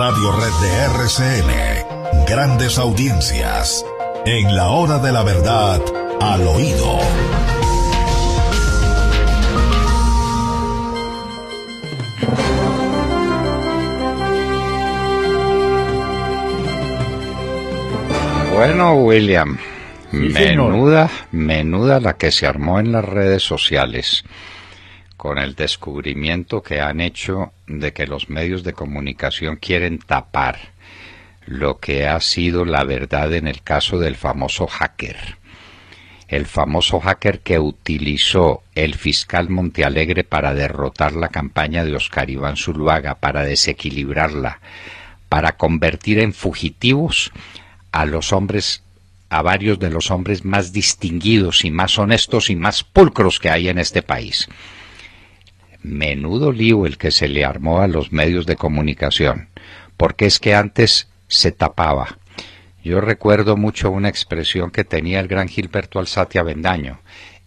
Radio Red de RCN. Grandes audiencias. En la hora de la verdad, al oído. Bueno, William, menuda, menuda la que se armó en las redes sociales con el descubrimiento que han hecho de que los medios de comunicación quieren tapar lo que ha sido la verdad en el caso del famoso hacker. El famoso hacker que utilizó el fiscal Montealegre para derrotar la campaña de Oscar Iván Zuluaga, para desequilibrarla, para convertir en fugitivos a los hombres a varios de los hombres más distinguidos y más honestos y más pulcros que hay en este país menudo lío el que se le armó a los medios de comunicación, porque es que antes se tapaba. Yo recuerdo mucho una expresión que tenía el gran Gilberto Alsatia Avendaño,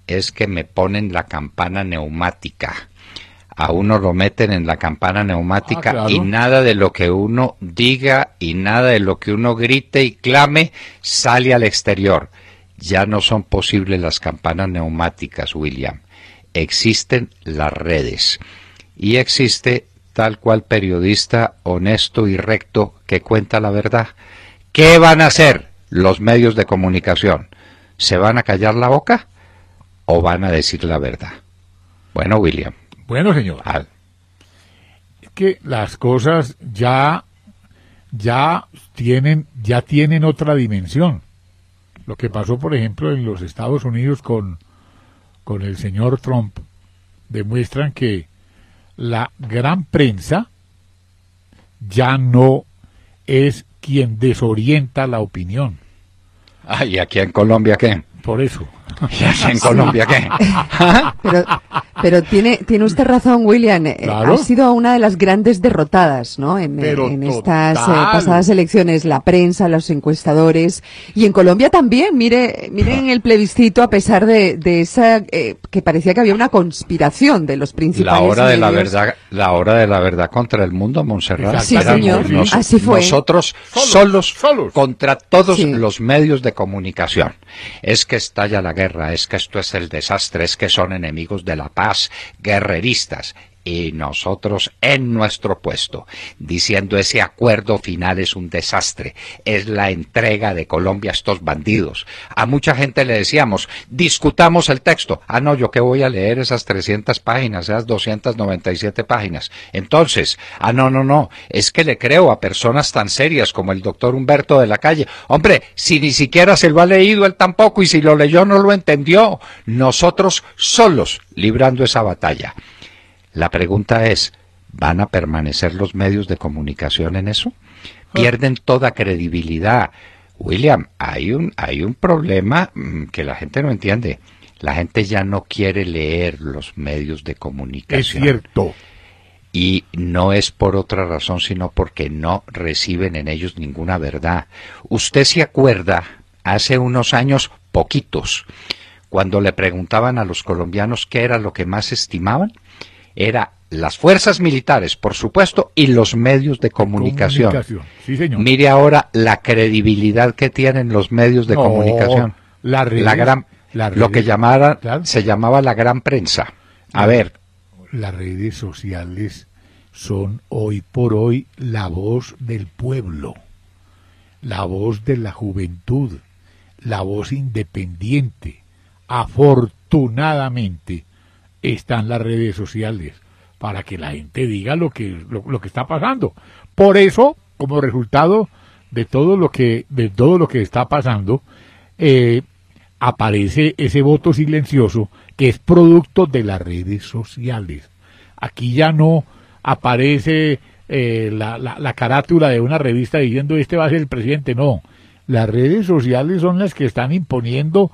es que me ponen la campana neumática. A uno lo meten en la campana neumática ah, y nada de lo que uno diga y nada de lo que uno grite y clame sale al exterior. Ya no son posibles las campanas neumáticas, William existen las redes y existe tal cual periodista honesto y recto que cuenta la verdad. ¿Qué van a hacer los medios de comunicación? ¿Se van a callar la boca o van a decir la verdad? Bueno, William. Bueno, señor. Es que las cosas ya ya tienen ya tienen otra dimensión. Lo que pasó, por ejemplo, en los Estados Unidos con con el señor Trump demuestran que la gran prensa ya no es quien desorienta la opinión. Ah, ¿y aquí en Colombia qué? Por eso. Ya en Colombia, ¿qué? pero, tiene, tiene usted razón, William. Eh, ha sido una de las grandes derrotadas, ¿no? En, estas eh, pasadas elecciones, la prensa, los encuestadores. Y en Colombia también, mire, miren el plebiscito, a pesar de, esa, eh, que parecía que había una conspiración de los principales. La hora de la verdad, la hora de la verdad contra el mundo, Monserrat. Sí, Así fue. Nosotros solos, contra todos los medios de comunicación. Es que estalla la guerra es que esto es el desastre, es que son enemigos de la paz, guerreristas, y nosotros en nuestro puesto, diciendo ese acuerdo final es un desastre, es la entrega de Colombia a estos bandidos. A mucha gente le decíamos, discutamos el texto. Ah, no, yo que voy a leer esas 300 páginas, esas 297 páginas. Entonces, ah, no, no, no, es que le creo a personas tan serias como el doctor Humberto de la Calle. Hombre, si ni siquiera se lo ha leído él tampoco y si lo leyó no lo entendió. Nosotros solos librando esa batalla. La pregunta es, ¿van a permanecer los medios de comunicación en eso? Pierden toda credibilidad. William, hay un, hay un problema mm, que la gente no entiende. La gente ya no quiere leer los medios de comunicación. Es cierto. Y no es por otra razón, sino porque no reciben en ellos ninguna verdad. Usted se acuerda, hace unos años poquitos, cuando le preguntaban a los colombianos qué era lo que más estimaban, era las fuerzas militares, por supuesto, y los medios de comunicación. Mire ahora la credibilidad que tienen los medios de comunicación. La, lo que llamara, se llamaba la gran prensa. A ver. Las redes sociales son hoy por hoy la voz del pueblo, la voz de la juventud, la voz independiente. Afortunadamente, están las redes sociales para que la gente diga lo que, lo, que está pasando. Por eso, como resultado de todo lo que, de todo lo que está pasando, eh, aparece ese voto silencioso que es producto de las redes sociales. Aquí ya no aparece eh, la, la, carátula de una revista diciendo este va a ser el presidente, no. Las redes sociales son las que están imponiendo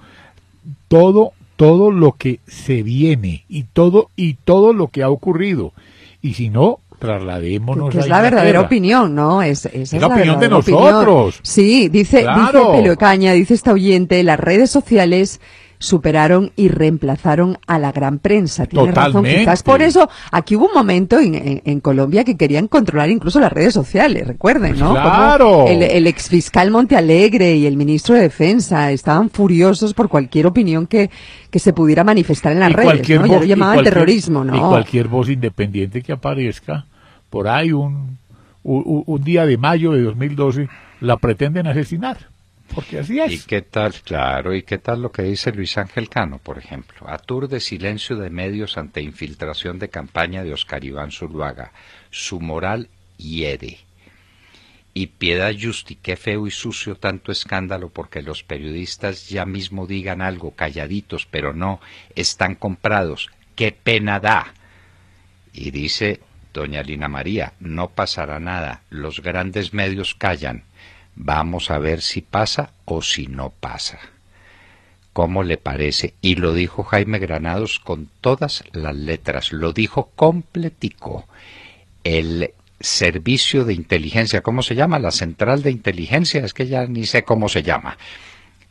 todo todo lo que se viene y todo y todo lo que ha ocurrido. Y si no, trasladémonos es la verdadera opinión, ¿no? Es, la, opinión de nosotros. Sí, dice, claro. dice Pelocaña, dice esta oyente, las redes sociales superaron y reemplazaron a la gran prensa. Tiene razón, quizás por eso aquí hubo un momento en, Colombia que querían controlar incluso las redes sociales, recuerden, ¿no? Claro. el, el exfiscal Montealegre y el ministro de Defensa estaban furiosos por cualquier opinión que, que se pudiera manifestar en las redes, llamaban terrorismo, ¿no? Y cualquier voz independiente que aparezca, por ahí un, un día de mayo de 2012, la pretenden asesinar porque así es. ¿Y qué tal, claro, y qué tal lo que dice Luis Ángel Cano, por ejemplo? Atur de silencio de medios ante infiltración de campaña de Oscar Iván Zuluaga. Su moral hiere. Y Piedad Justi, qué feo y sucio tanto escándalo porque los periodistas ya mismo digan algo calladitos, pero no, están comprados. ¡Qué pena da! Y dice doña Lina María, no pasará nada, los grandes medios callan, Vamos a ver si pasa o si no pasa. ¿Cómo le parece? Y lo dijo Jaime Granados con todas las letras, lo dijo completico. El servicio de inteligencia, ¿cómo se llama? La central de inteligencia, es que ya ni sé cómo se llama.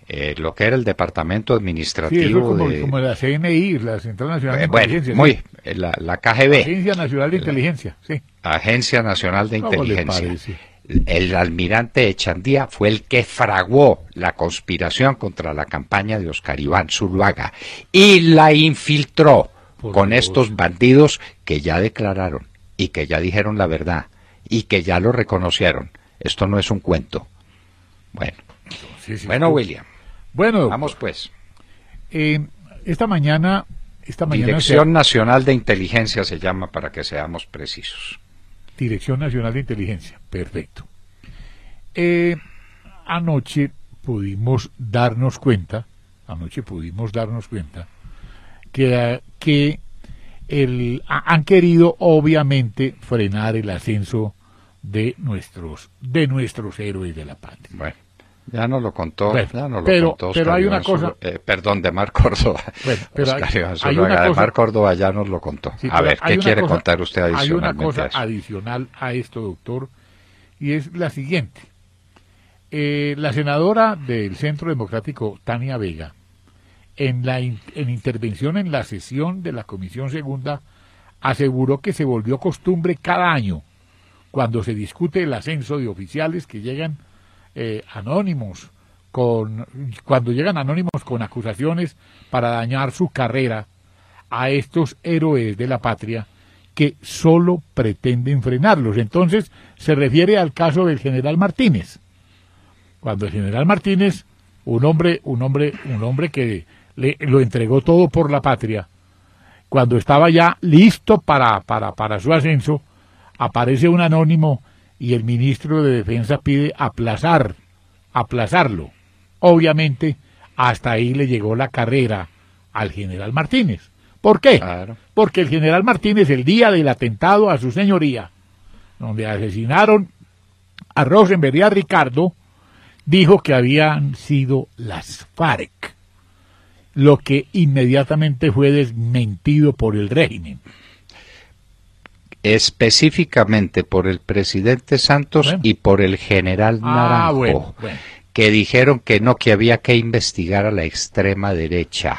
Eh, lo que era el departamento administrativo como, como, la CNI, la Central Nacional de eh, Inteligencia. muy, eh, la, la, KGB. Agencia Nacional de Inteligencia, sí. Agencia Nacional de Inteligencia el almirante Echandía fue el que fraguó la conspiración contra la campaña de Oscar Iván Zuluaga y la infiltró con estos bandidos que ya declararon y que ya dijeron la verdad y que ya lo reconocieron. Esto no es un cuento. Bueno, bueno, William. Bueno, vamos pues. Eh, esta mañana, esta Dirección Nacional de Inteligencia se llama para que seamos precisos. Dirección Nacional de Inteligencia. Perfecto. Eh, anoche pudimos darnos cuenta, anoche pudimos darnos cuenta, que, que el, han querido obviamente frenar el ascenso de nuestros, de nuestros héroes de la patria. Ya nos lo contó, ya nos lo contó Oscar pero hay una cosa, eh, perdón, de Mar Córdoba. de Mar Córdoba ya nos lo contó. a ver, ¿qué quiere contar usted adicionalmente? Hay una cosa adicional a esto, doctor, y es la siguiente. Eh, la senadora del Centro Democrático, Tania Vega, en la en intervención en la sesión de la Comisión Segunda, aseguró que se volvió costumbre cada año, cuando se discute el ascenso de oficiales que llegan eh, anónimos, con, cuando llegan anónimos con acusaciones para dañar su carrera a estos héroes de la patria que solo pretenden frenarlos. Entonces se refiere al caso del general Martínez. Cuando el general Martínez, un hombre, un hombre, un hombre que le, lo entregó todo por la patria, cuando estaba ya listo para, para, para su ascenso, aparece un anónimo y el ministro de Defensa pide aplazar, aplazarlo. Obviamente, hasta ahí le llegó la carrera al general Martínez. ¿Por qué? Porque el general Martínez, el día del atentado a su señoría, donde asesinaron a Rosenberg y a Ricardo, dijo que habían sido las FARC, lo que inmediatamente fue desmentido por el régimen específicamente por el presidente Santos y por el general ah, Naranjo, que dijeron que no, que había que investigar a la extrema derecha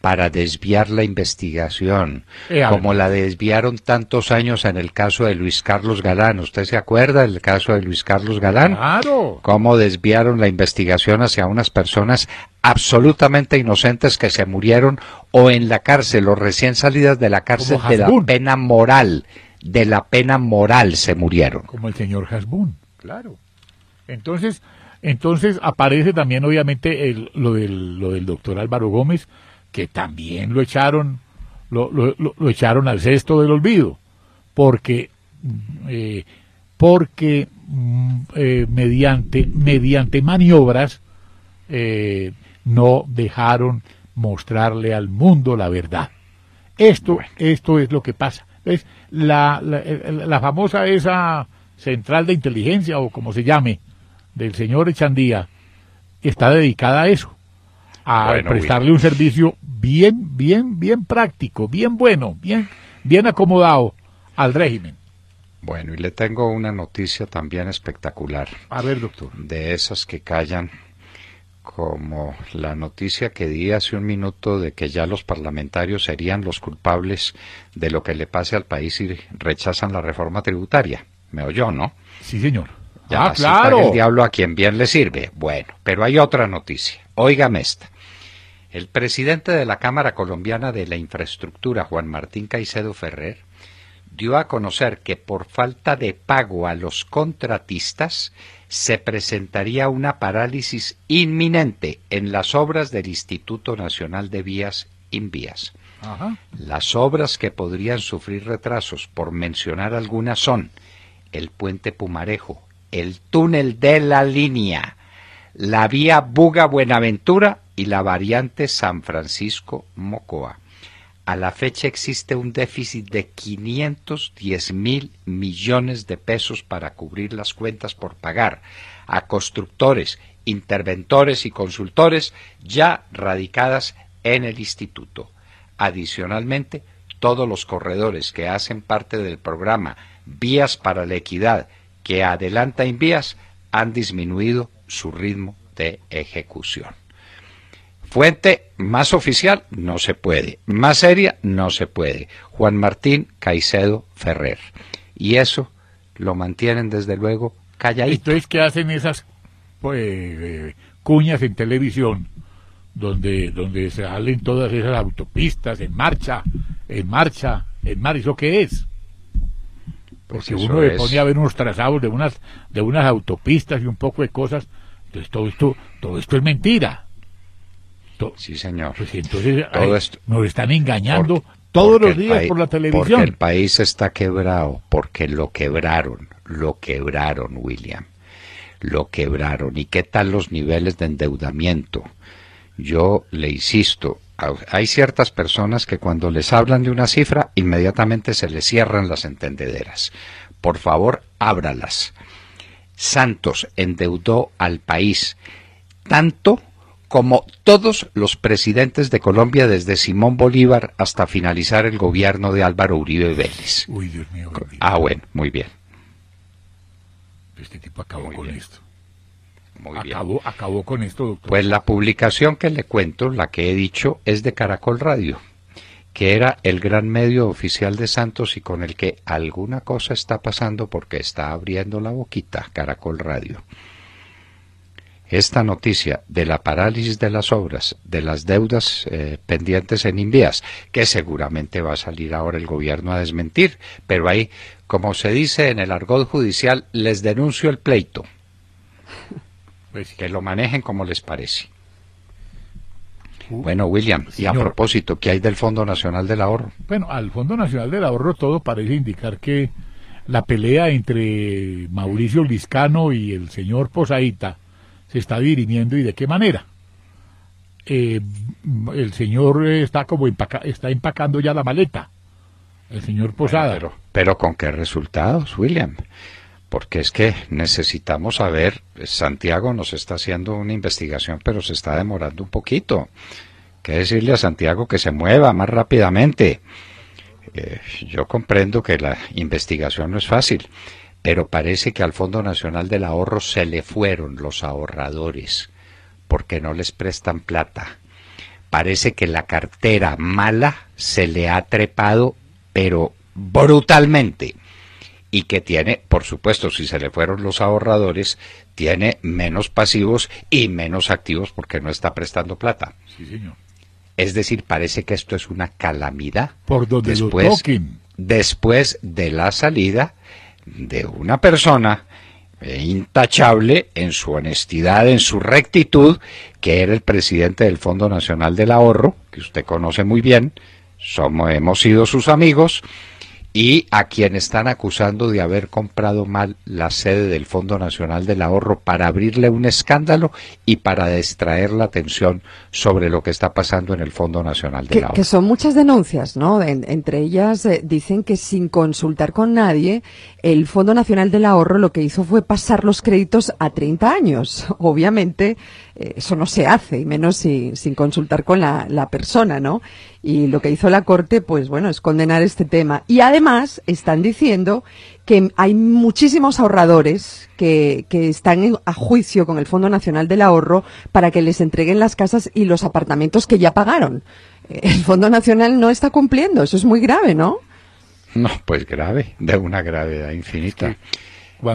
para desviar la investigación, eh, como la desviaron tantos años en el caso de Luis Carlos Galán. ¿Usted se acuerda del caso de Luis Carlos Galán? Claro. Cómo desviaron la investigación hacia unas personas absolutamente inocentes que se murieron o en la cárcel o recién salidas de la cárcel de la pena moral de la pena moral se murieron. Como el señor Hasbun, claro. Entonces, entonces aparece también obviamente el, lo, del, lo del doctor Álvaro Gómez, que también lo echaron, lo, echaron al cesto del olvido, porque, eh, porque mm, eh, mediante, mediante maniobras eh, no dejaron mostrarle al mundo la verdad. Esto, esto es lo que pasa la, famosa esa central de inteligencia, o como se llame, del señor Echandía, está dedicada a eso, a prestarle un servicio bien, bien, bien práctico, bien bueno, bien, bien acomodado al régimen. Bueno, y le tengo una noticia también espectacular. A ver, doctor. De esas que callan como la noticia que di hace un minuto de que ya los parlamentarios serían los culpables de lo que le pase al país si rechazan la reforma tributaria. ¿Me oyó, no? Sí, señor. Ya, ah, claro. El diablo a quien bien le sirve. Bueno, pero hay otra noticia. Óigame esta. El presidente de la Cámara Colombiana de la Infraestructura, Juan Martín Caicedo Ferrer, dio a conocer que por falta de pago a los contratistas se presentaría una parálisis inminente en las obras del Instituto Nacional de Vías Invías. Las obras que podrían sufrir retrasos, por mencionar algunas, son el puente Pumarejo, el túnel de la línea, la vía Buga Buenaventura y la variante San Francisco Mocoa. A la fecha existe un déficit de 510 mil millones de pesos para cubrir las cuentas por pagar a constructores, interventores y consultores ya radicadas en el instituto. Adicionalmente, todos los corredores que hacen parte del programa Vías para la Equidad que adelanta en vías han disminuido su ritmo de ejecución. Fuente más oficial no se puede, más seria no se puede. Juan Martín Caicedo Ferrer. Y eso lo mantienen desde luego calladito. Entonces, ¿qué hacen esas pues, eh, cuñas en televisión donde, donde se salen todas esas autopistas en marcha, en marcha, en marcha ¿Eso qué es? Pues Porque uno le ponía a ver unos trazados de unas, de unas autopistas y un poco de cosas. Entonces, todo esto, todo esto es mentira sí, señor. Pues nos están engañando todos los días por la televisión. el país está quebrado, porque lo quebraron, lo quebraron, William. Lo quebraron. ¿Y qué tal los niveles de endeudamiento? Yo le insisto, hay ciertas personas que cuando les hablan de una cifra, inmediatamente se les cierran las entendederas. Por favor, ábralas. Santos endeudó al país tanto como todos los presidentes de Colombia desde Simón Bolívar hasta finalizar el gobierno de Álvaro Uribe Vélez. Dios mío. Ah, bueno, muy bien. Este tipo acabó con esto. Muy acabó con esto, doctor. Pues la publicación que le cuento, la que he dicho, es de Caracol Radio, que era el gran medio oficial de Santos y con el que alguna cosa está pasando porque está abriendo la boquita Caracol Radio esta noticia de la parálisis de las obras, de las deudas eh, pendientes en Invías, que seguramente va a salir ahora el gobierno a desmentir, pero ahí, como se dice en el argot judicial, les denuncio el pleito. Pues, que lo manejen como les parece. Uh, bueno, William, y a propósito, ¿qué hay del Fondo Nacional del Ahorro? Bueno, al Fondo Nacional del Ahorro todo parece indicar que la pelea entre Mauricio Liscano y el señor Posaita se está dirimiendo y de qué manera. Eh, el señor está como está empacando ya la maleta, el señor Posadero... pero, con qué resultados, William porque es que necesitamos saber, Santiago nos está haciendo una investigación, pero se está demorando un poquito. ¿Qué decirle a Santiago que se mueva más rápidamente? Eh, yo comprendo que la investigación no es fácil, pero parece que al Fondo Nacional del Ahorro se le fueron los ahorradores porque no les prestan plata. Parece que la cartera mala se le ha trepado, pero brutalmente. Y que tiene, por supuesto, si se le fueron los ahorradores, tiene menos pasivos y menos activos porque no está prestando plata. Sí, señor. Es decir, parece que esto es una calamidad. Por donde después, Después de la salida, de una persona eh, intachable en su honestidad, en su rectitud, que era el presidente del Fondo Nacional del Ahorro, que usted conoce muy bien, somos, hemos sido sus amigos, y a quien están acusando de haber comprado mal la sede del Fondo Nacional del Ahorro para abrirle un escándalo y para distraer la atención sobre lo que está pasando en el Fondo Nacional del Ahorro. Que son muchas denuncias, ¿no? entre ellas eh, dicen que sin consultar con nadie, el Fondo Nacional del Ahorro lo que hizo fue pasar los créditos a 30 años. Obviamente, eh, eso no se hace, y menos sin consultar con la, la persona, ¿no? Y lo que hizo la Corte, pues bueno, es condenar este tema. Y además están diciendo que hay muchísimos ahorradores que, están a juicio con el Fondo Nacional del Ahorro para que les entreguen las casas y los apartamentos que ya pagaron. Eh, el Fondo Nacional no está cumpliendo, eso es muy grave, ¿no? No, pues grave, de una gravedad infinita.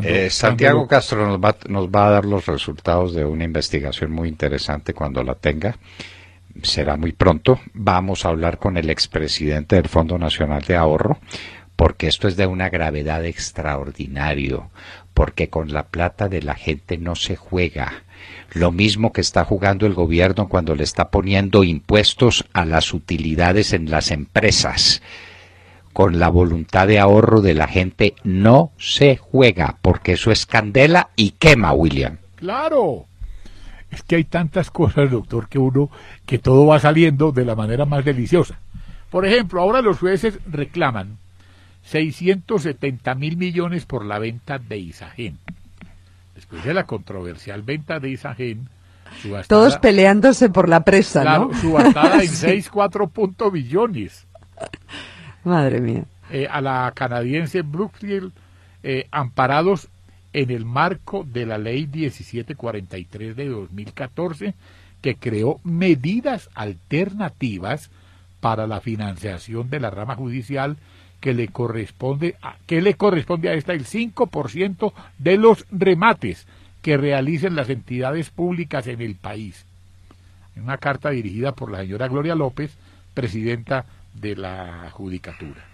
Eh, Santiago Castro nos nos va a dar los resultados de una investigación muy interesante cuando la tenga será muy pronto, vamos a hablar con el expresidente del Fondo Nacional de Ahorro, porque esto es de una gravedad extraordinario, porque con la plata de la gente no se juega. Lo mismo que está jugando el gobierno cuando le está poniendo impuestos a las utilidades en las empresas. Con la voluntad de ahorro de la gente no se juega, porque eso es candela y quema, William. Claro. Es que hay tantas cosas, doctor, que uno, que todo va saliendo de la manera más deliciosa. Por ejemplo, ahora los jueces reclaman 670 mil millones por la venta de Isagen. Después de la controversial venta de Isagen, todos peleándose por la presa, claro, ¿no? Subastada en 6.4 billones. Madre mía. Eh, a la canadiense Brookfield, eh, amparados en el marco de la Ley 1743 de 2014, que creó medidas alternativas para la financiación de la rama judicial que le corresponde a, que le corresponde a esta el 5% de los remates que realicen las entidades públicas en el país. En una carta dirigida por la señora Gloria López, presidenta de la Judicatura.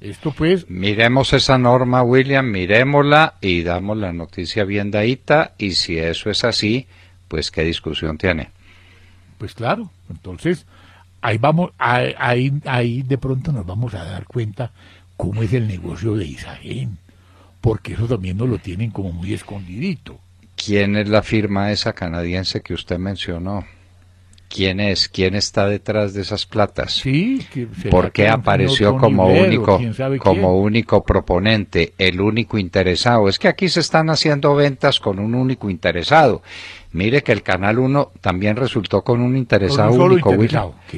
Esto pues. Miremos esa norma, William, miremosla y damos la noticia bien daíta Y si eso es así, pues qué discusión tiene. Pues claro, entonces ahí vamos, ahí, ahí, de pronto nos vamos a dar cuenta cómo es el negocio de Isagen, porque eso también nos lo tienen como muy escondidito. ¿Quién es la firma esa canadiense que usted mencionó? quién es, quién está detrás de esas platas, sí, por qué apareció como único, como único proponente, el único interesado. Es que aquí se están haciendo ventas con un único interesado. Mire que el Canal 1 también resultó con un interesado único.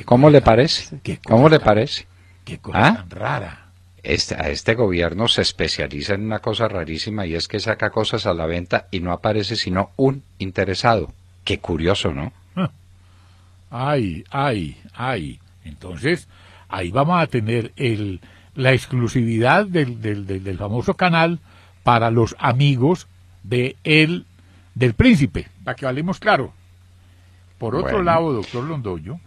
¿Cómo le parece? ¿Cómo le parece? Qué cosa ¿Ah? rara. Este, a este gobierno se especializa en una cosa rarísima y es que saca cosas a la venta y no aparece sino un interesado. Qué curioso, ¿no? Ay, ay, ay. Entonces, ahí vamos a tener el, la exclusividad del, del, famoso canal para los amigos de del príncipe, para que valemos claro. Por otro lado, doctor Londoño,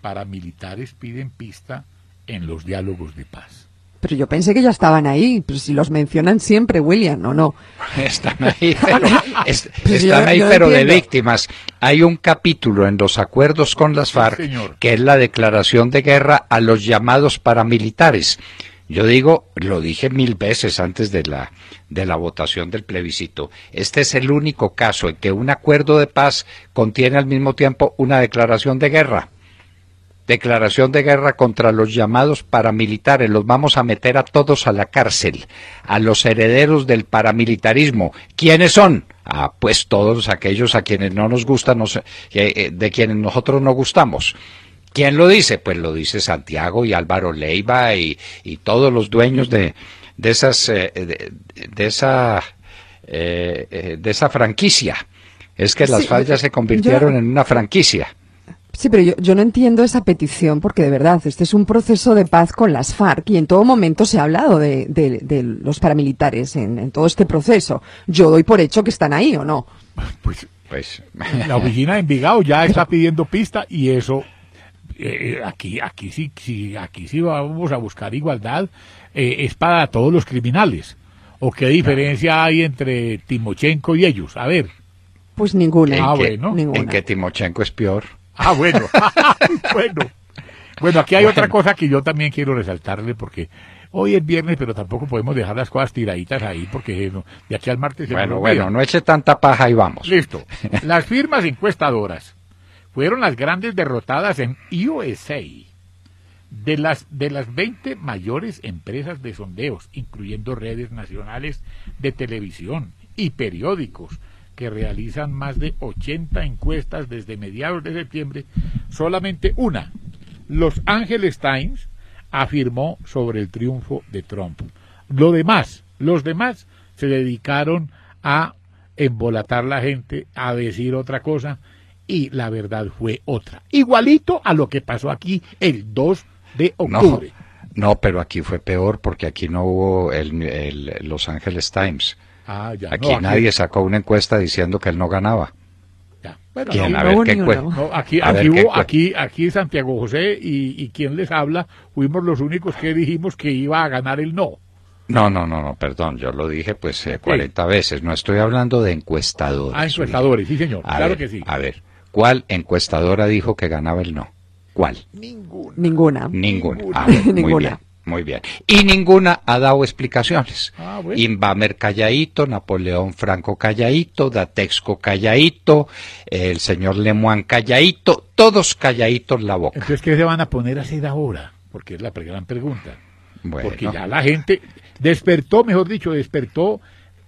paramilitares piden pista en los diálogos de paz. Pero yo pensé que ya estaban ahí, pero si los mencionan siempre, William, ¿o no? Están ahí, pero, de víctimas. Hay un capítulo en los acuerdos con las FARC, que es la declaración de guerra a los llamados paramilitares. Yo digo, lo dije mil veces antes de la, de la votación del plebiscito, este es el único caso en que un acuerdo de paz contiene al mismo tiempo una declaración de guerra declaración de guerra contra los llamados paramilitares, los vamos a meter a todos a la cárcel, a los herederos del paramilitarismo. ¿Quiénes son? Ah, pues todos aquellos a quienes no nos gustan, eh, de quienes nosotros no gustamos. ¿Quién lo dice? Pues lo dice Santiago y Álvaro Leiva y, todos los dueños de, esas, eh, de, esa, eh, de esa franquicia. Es que las fallas se convirtieron en una franquicia. Sí, pero yo, no entiendo esa petición porque de verdad, este es un proceso de paz con las FARC y en todo momento se ha hablado de, los paramilitares en, todo este proceso. Yo doy por hecho que están ahí o no. Pues, pues. la oficina de Envigado ya está pidiendo pista y eso eh, aquí aquí sí, sí, aquí sí vamos a buscar igualdad eh, es para todos los criminales. ¿O qué diferencia hay entre Timochenko y ellos? A ver. Pues ninguna. Ah, ninguna. en que Timochenko es peor. Ah, bueno. bueno. Bueno, aquí hay otra cosa que yo también quiero resaltarle porque hoy es viernes, pero tampoco podemos dejar las cosas tiraditas ahí porque de aquí al martes. Bueno, bueno, no eche tanta paja y vamos. Listo. Las firmas encuestadoras fueron las grandes derrotadas en e USA de las de las 20 mayores empresas de sondeos, incluyendo redes nacionales de televisión y periódicos, que realizan más de 80 encuestas desde mediados de septiembre, solamente una, Los Angeles Times, afirmó sobre el triunfo de Trump. Lo demás, los demás se dedicaron a embolatar la gente, a decir otra cosa, y la verdad fue otra. Igualito a lo que pasó aquí el 2 de octubre. No, pero aquí fue peor porque aquí no hubo el Los Angeles Times Ah, aquí nadie sacó una encuesta diciendo que él no ganaba. aquí, aquí, Santiago José y, quien les habla fuimos los únicos que dijimos que iba a ganar el no. No, no, no, no, perdón, yo lo dije pues 40 eh, veces, no estoy hablando de encuestadores. Ah, encuestadores, sí señor, claro que sí. A ver, ¿cuál encuestadora dijo que ganaba el no? ¿Cuál? Ninguna. Ninguna. Ninguna. Ah, Muy bien. Y ninguna ha dado explicaciones. Ah, calladito, Napoleón Franco calladito, Datexco calladito, el señor Lemoine calladito, todos calladitos la boca. Entonces, ¿qué se van a poner a hacer ahora? Porque es la gran pregunta. Porque ya la gente despertó, mejor dicho, despertó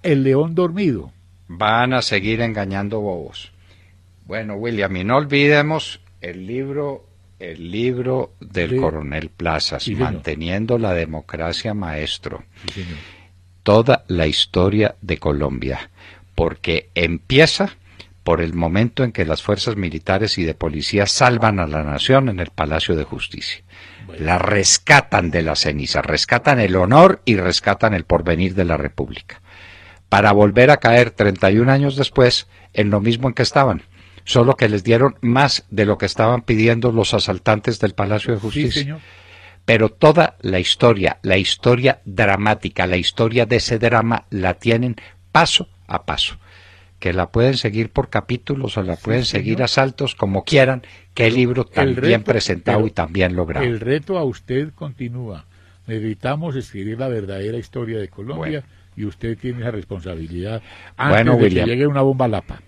el león dormido. Van a seguir engañando bobos. Bueno, William, y no olvidemos el libro el libro del coronel Plazas, Manteniendo la Democracia Maestro. Toda la historia de Colombia, porque empieza por el momento en que las fuerzas militares y de policía salvan a la nación en el Palacio de Justicia. La rescatan de la ceniza, rescatan el honor y rescatan el porvenir de la República, para volver a caer 31 años después en lo mismo en que estaban solo que les dieron más de lo que estaban pidiendo los asaltantes del Palacio de Justicia. Pero toda la historia, la historia dramática, la historia de ese drama, la tienen paso a paso. Que la pueden seguir por capítulos o la pueden seguir a saltos, como quieran. que el libro tan bien presentado y tan bien logrado. El reto a usted continúa. Necesitamos escribir la verdadera historia de Colombia y usted tiene la responsabilidad antes de que llegue una bomba lapa.